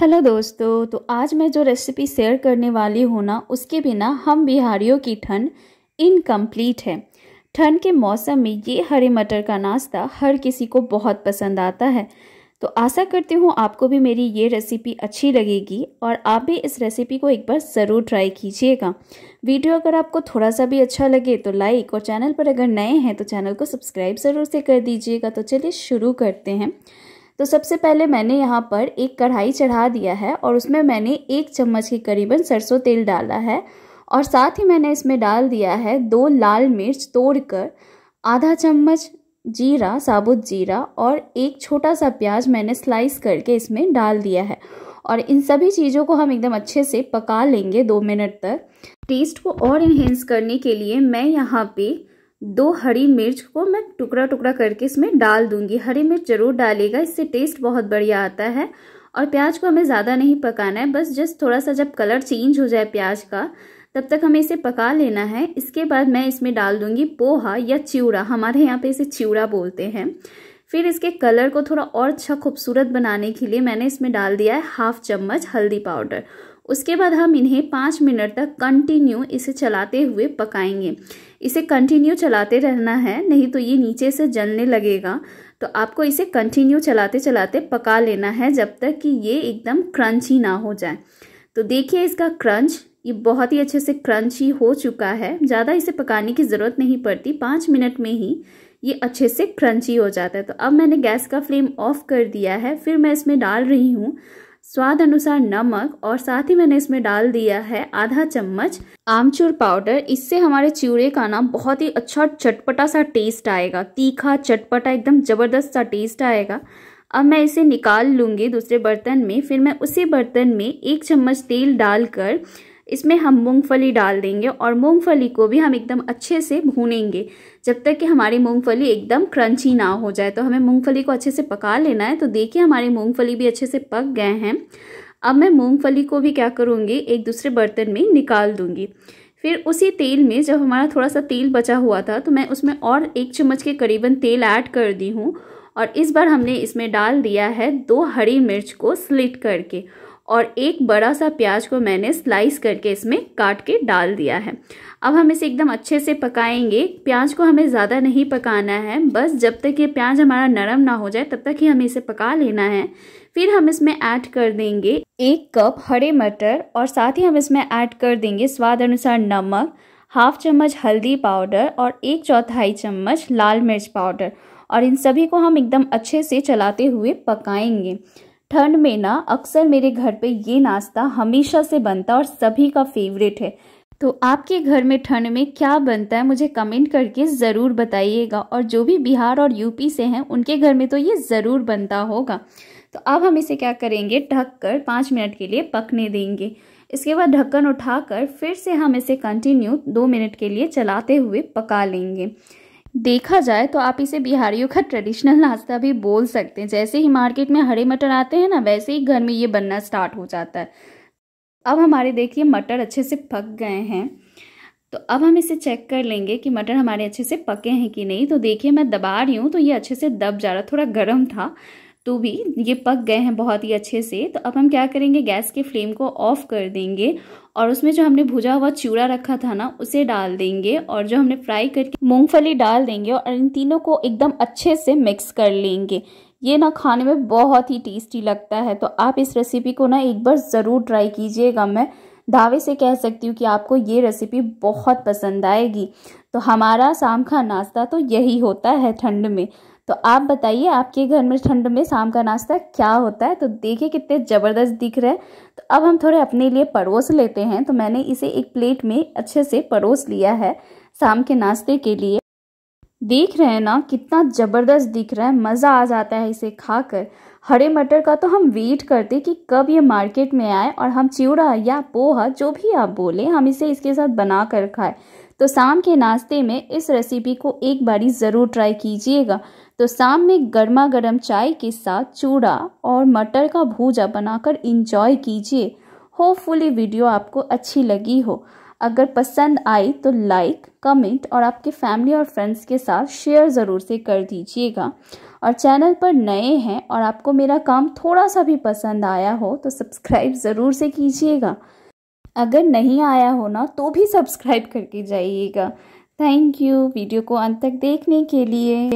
hello दोस्तों तो आज मैं जो रेसिपी शेयर करने वाली हूँ ना उसके बिना हम बिहारियों की ठंड इनकम्प्लीट है ठंड के मौसम में ये हरे मटर का नाश्ता हर किसी को बहुत पसंद आता है तो आशा करती हूँ आपको भी मेरी ये रेसिपी अच्छी लगेगी और आप भी इस रेसिपी को एक बार ज़रूर ट्राई कीजिएगा वीडियो अगर आपको थोड़ा सा भी अच्छा लगे तो लाइक और चैनल पर अगर नए हैं तो चैनल को सब्सक्राइब ज़रूर से कर दीजिएगा तो चलिए शुरू करते हैं तो सबसे पहले मैंने यहाँ पर एक कढ़ाई चढ़ा दिया है और उसमें मैंने एक चम्मच के करीबन सरसों तेल डाला है और साथ ही मैंने इसमें डाल दिया है दो लाल मिर्च तोड़कर आधा चम्मच जीरा साबुत जीरा और एक छोटा सा प्याज मैंने स्लाइस करके इसमें डाल दिया है और इन सभी चीज़ों को हम एकदम अच्छे से पका लेंगे दो मिनट तक टेस्ट को और इन्हेंस करने के लिए मैं यहाँ पे दो हरी मिर्च को मैं टुकड़ा टुकड़ा करके इसमें डाल दूंगी हरी मिर्च ज़रूर डालेगा इससे टेस्ट बहुत बढ़िया आता है और प्याज को हमें ज़्यादा नहीं पकाना है बस जस्ट थोड़ा सा जब कलर चेंज हो जाए प्याज का तब तक हमें इसे पका लेना है इसके बाद मैं इसमें डाल दूंगी पोहा या चिवड़ा हमारे यहाँ पे इसे चिवड़ा बोलते हैं फिर इसके कलर को थोड़ा और अच्छा खूबसूरत बनाने के लिए मैंने इसमें डाल दिया है हाफ चम्मच हल्दी पाउडर उसके बाद हम इन्हें पाँच मिनट तक कंटिन्यू इसे चलाते हुए पकाएंगे इसे कंटिन्यू चलाते रहना है नहीं तो ये नीचे से जलने लगेगा तो आपको इसे कंटिन्यू चलाते चलाते पका लेना है जब तक कि ये एकदम क्रंची ना हो जाए तो देखिए इसका क्रंच ये बहुत ही अच्छे से क्रंची हो चुका है ज़्यादा इसे पकाने की ज़रूरत नहीं पड़ती पाँच मिनट में ही ये अच्छे से क्रंची हो जाता है तो अब मैंने गैस का फ्लेम ऑफ कर दिया है फिर मैं इसमें डाल रही हूँ स्वाद अनुसार नमक और साथ ही मैंने इसमें डाल दिया है आधा चम्मच आमचूर पाउडर इससे हमारे चिड़े का ना बहुत ही अच्छा चटपटा सा टेस्ट आएगा तीखा चटपटा एकदम ज़बरदस्त सा टेस्ट आएगा अब मैं इसे निकाल लूँगी दूसरे बर्तन में फिर मैं उसी बर्तन में एक चम्मच तेल डालकर इसमें हम मूंगफली डाल देंगे और मूंगफली को भी हम एकदम अच्छे से भूनेंगे जब तक कि हमारी मूंगफली एकदम क्रंची ना हो जाए तो हमें मूंगफली को अच्छे से पका लेना है तो देखिए हमारी मूंगफली भी अच्छे से पक गए हैं अब मैं मूंगफली को भी क्या करूँगी एक दूसरे बर्तन में निकाल दूँगी फिर उसी तेल में जब हमारा थोड़ा सा तेल बचा हुआ था तो मैं उसमें और एक चम्मच के करीबन तेल ऐड कर दी हूँ और इस बार हमने इसमें डाल दिया है दो हरी मिर्च को स्लिट करके और एक बड़ा सा प्याज को मैंने स्लाइस करके इसमें काट के डाल दिया है अब हम इसे एकदम अच्छे से पकाएंगे प्याज को हमें ज़्यादा नहीं पकाना है बस जब तक ये प्याज हमारा नरम ना हो जाए तब तक ही हमें इसे पका लेना है फिर हम इसमें ऐड कर देंगे एक कप हरे मटर और साथ ही हम इसमें ऐड कर देंगे स्वाद अनुसार नमक हाफ चम्मच हल्दी पाउडर और एक चौथाई चम्मच लाल मिर्च पाउडर और इन सभी को हम एकदम अच्छे से चलाते हुए पकाएंगे ठंड में ना अक्सर मेरे घर पे ये नाश्ता हमेशा से बनता और सभी का फेवरेट है तो आपके घर में ठंड में क्या बनता है मुझे कमेंट करके ज़रूर बताइएगा और जो भी बिहार और यूपी से हैं उनके घर में तो ये ज़रूर बनता होगा तो अब हम इसे क्या करेंगे ढक कर पाँच मिनट के लिए पकने देंगे इसके बाद ढक्कन उठाकर फिर से हम इसे कंटिन्यू दो मिनट के लिए चलाते हुए पका लेंगे देखा जाए तो आप इसे बिहारियों का ट्रेडिशनल नाश्ता भी बोल सकते हैं जैसे ही मार्केट में हरे मटर आते हैं ना वैसे ही घर में ये बनना स्टार्ट हो जाता है अब हमारे देखिए मटर अच्छे से पक गए हैं तो अब हम इसे चेक कर लेंगे कि मटर हमारे अच्छे से पके हैं कि नहीं तो देखिए मैं दबा रही हूँ तो ये अच्छे से दब जा रहा थोड़ा गर्म था तो भी ये पक गए हैं बहुत ही अच्छे से तो अब हम क्या करेंगे गैस के फ्लेम को ऑफ कर देंगे और उसमें जो हमने भुजा हुआ चूड़ा रखा था ना उसे डाल देंगे और जो हमने फ्राई करके मूंगफली डाल देंगे और इन तीनों को एकदम अच्छे से मिक्स कर लेंगे ये ना खाने में बहुत ही टेस्टी लगता है तो आप इस रेसिपी को ना एक बार ज़रूर ट्राई कीजिएगा मैं दावे से कह सकती हूँ कि आपको ये रेसिपी बहुत पसंद आएगी तो हमारा शाम का नाश्ता तो यही होता है ठंड में तो आप बताइए आपके घर में ठंड में शाम का नाश्ता क्या होता है तो देखिए कितने ज़बरदस्त दिख रहे हैं तो अब हम थोड़े अपने लिए परोस लेते हैं तो मैंने इसे एक प्लेट में अच्छे से परोस लिया है शाम के नाश्ते के लिए देख रहे हैं ना कितना ज़बरदस्त दिख रहा है मज़ा आ जाता है इसे खाकर हरे मटर का तो हम वेट करते कि कब ये मार्केट में आए और हम चिवड़ा या पोहा जो भी आप बोले हम इसे इसके साथ बना कर खाएं तो शाम के नाश्ते में इस रेसिपी को एक बारी ज़रूर ट्राई कीजिएगा तो शाम में गर्मा गर्म चाय के साथ चूड़ा और मटर का भूजा बनाकर इंजॉय कीजिए होपफुली वीडियो आपको अच्छी लगी हो अगर पसंद आई तो लाइक कमेंट और आपके फैमिली और फ्रेंड्स के साथ शेयर ज़रूर से कर दीजिएगा और चैनल पर नए हैं और आपको मेरा काम थोड़ा सा भी पसंद आया हो तो सब्सक्राइब ज़रूर से कीजिएगा अगर नहीं आया होना तो भी सब्सक्राइब करके जाइएगा थैंक यू वीडियो को अंत तक देखने के लिए